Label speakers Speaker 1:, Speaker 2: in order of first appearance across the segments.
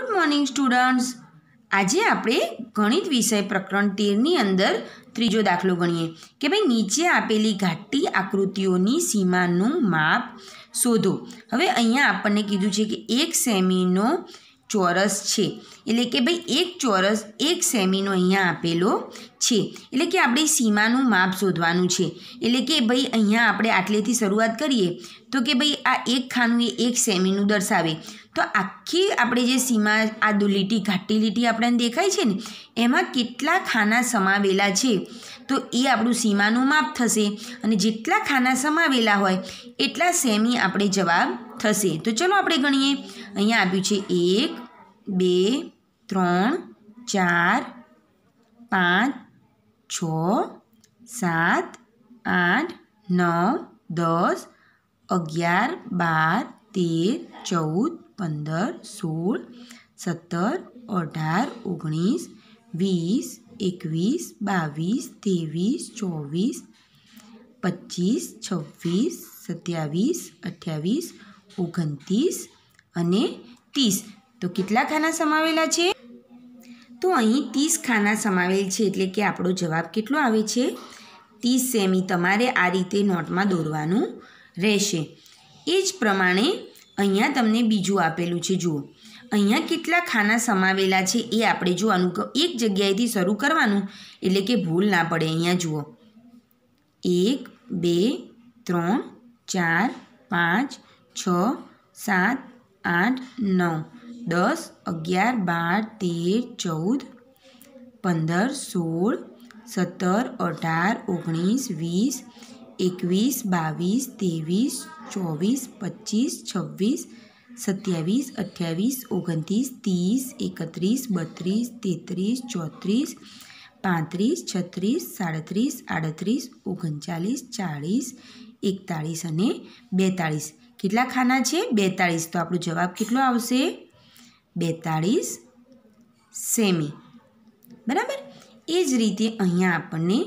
Speaker 1: good morning students આજે આપણે ગણિત વિષય પ્રકરણ તેરની અંદર ત્રીજો દાખલો ગણીએ કે ભાઈ નીચે આપેલી ઘાટી આકૃતિઓની સીમાનું માપ શોધો હવે અહીંયા આપણને કીધું છે કે એક સેમીનો ચોરસ છે એટલે કે ભાઈ એક ચોરસ એક સેમીનો અહીંયા આપેલો છે એટલે કે આપણે સીમાનું માપ શોધવાનું છે એટલે કે ભાઈ અહીંયા આપણે આટલેથી શરૂઆત કરીએ તો કે ભાઈ આ એક ખાનું એ એક સેમીનું દર્શાવે તો આખી આપણે જે સીમા આ લીટી ઘાટી લીટી આપણને દેખાય છે ને એમાં કેટલા ખાના સમાવેલા છે તો એ આપણું સીમાનું માપ થશે અને જેટલા ખાના સમાવેલા હોય એટલા સેમી આપણે જવાબ થશે તો ચલો આપણે ગણીએ અહીંયા આપ્યું છે એક બે ત્રણ ચાર પાંચ છ સાત આઠ નવ દસ અગિયાર બાર તેર ચૌદ પંદર સોળ સત્તર અઢાર ઓગણીસ વીસ એકવીસ બાવીસ ત્રેવીસ ચોવીસ પચીસ છવ્વીસ સત્યાવીસ અઠ્યાવીસ ઓગણત્રીસ અને ત્રીસ તો કેટલા ખાના સમાવેલા છે તો અહીં ત્રીસ ખાના સમાવેલ છે એટલે કે આપણો જવાબ કેટલો આવે છે ત્રીસ સેમી તમારે આ રીતે નોટમાં દોરવાનું રહેશે એ જ પ્રમાણે અહીંયા તમને બીજું આપેલું છે જુઓ અહીંયા કેટલા ખાના સમાવેલા છે એ આપણે જોવાનું એક જગ્યાએથી શરૂ કરવાનું એટલે કે ભૂલ ના પડે અહીંયા જુઓ એક બે ત્રણ ચાર પાંચ છ સાત આઠ નવ દસ અગિયાર બાર તેર ચૌદ પંદર સોળ સત્તર અઢાર ઓગણીસ વીસ એકવીસ બાવીસ ત્રેવીસ ચોવીસ પચીસ છવ્વીસ સત્યાવીસ અઠ્યાવીસ ઓગણત્રીસ ત્રીસ એકત્રીસ બત્રીસ તેત્રીસ ચોત્રીસ પાંત્રીસ છત્રીસ સાડત્રીસ આડત્રીસ ઓગણચાલીસ ચાળીસ એકતાળીસ અને બેતાળીસ કેટલા ખાના છે બેતાળીસ તો આપણો જવાબ કેટલો આવશે બેતાળીસ સેમી બરાબર એ જ રીતે અહીંયા આપણને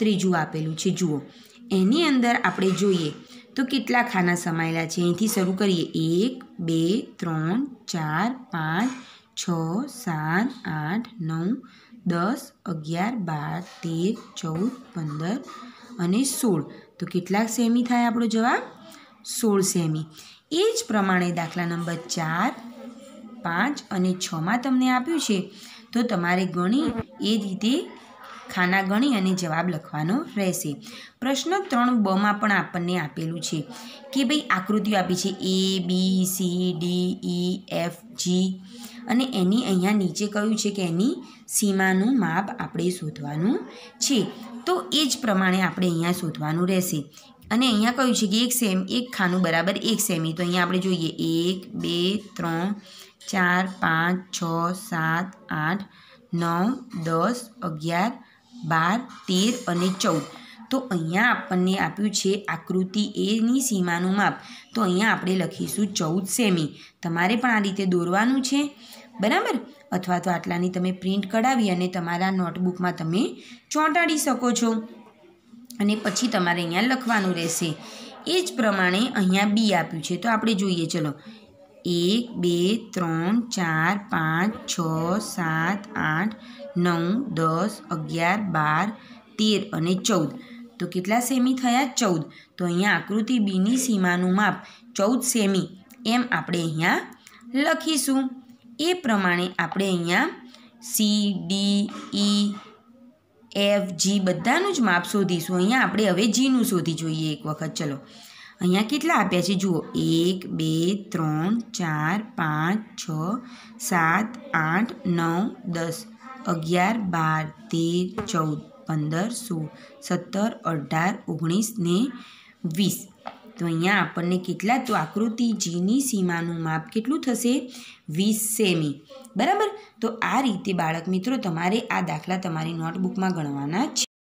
Speaker 1: ત્રીજું આપેલું છે જુઓ એની અંદર આપણે જોઈએ તો કેટલા ખાના સમાયેલા છે અહીંથી શરૂ કરીએ એક બે ત્રણ ચાર પાંચ છ સાત આઠ નવ દસ અગિયાર બાર તેર ચૌદ પંદર અને સોળ તો કેટલા સેમી થાય આપણો જવાબ સોળ સેમી એ જ પ્રમાણે દાખલા નંબર ચાર પાંચ અને છમાં તમને આપ્યું છે તો તમારે ગણી એ રીતે ખાના ગણી અને જવાબ લખવાનો રહેશે પ્રશ્ન ત્રણ બમાં પણ આપણને આપેલું છે કે ભાઈ આકૃતિઓ આપી છે A B C D E F G અને એની અહીંયા નીચે કહ્યું છે કે એની સીમાનું માપ આપણે શોધવાનું છે તો એ જ પ્રમાણે આપણે અહીંયા શોધવાનું રહેશે અને અહીંયા કહ્યું છે કે એક સેમ એક ખાનું બરાબર એક સેમી તો અહીંયા આપણે જોઈએ એક બે ત્રણ ચાર પાંચ છ સાત આઠ નવ દસ અગિયાર બાર તેર અને ચૌદ તો અહીંયા આપણને આપ્યું છે આકૃતિ એની સીમાનું માપ તો અહીંયા આપણે લખીશું ચૌદ સેમી તમારે પણ આ રીતે દોરવાનું છે બરાબર અથવા તો આટલાની તમે પ્રિન્ટ કઢાવી અને તમારા નોટબુકમાં તમે ચોંટાડી શકો છો અને પછી તમારે અહીંયા લખવાનું રહેશે એ જ પ્રમાણે અહીંયા બી આપ્યું છે તો આપણે જોઈએ ચલો એક બે ત્રણ ચાર પાંચ છ સાત આઠ નવ દસ અગિયાર બાર તેર અને ચૌદ તો કેટલા સેમી થયા ચૌદ તો અહીંયા આકૃતિ બીની સીમાનું માપ ચૌદ સેમી એમ આપણે અહીંયા લખીશું એ પ્રમાણે આપણે અહીંયા C D E F G બધાનું જ માપ શોધીશું અહીંયા આપણે હવે જીનું શોધી જોઈએ એક વખત ચલો અહીંયા કેટલા આપ્યા છે જુઓ એક બે ત્રણ ચાર પાંચ છ સાત આઠ નવ દસ અગિયાર બાર તેર ચૌદ પંદર સોળ સત્તર અઢાર ઓગણીસ ને વીસ તો અહીંયા આપણને કેટલા તો આકૃતિ જીની સીમાનું માપ કેટલું થશે વીસ સેમી બરાબર તો આ રીતે બાળક મિત્રો તમારે આ દાખલા તમારી નોટબુકમાં ગણવાના છે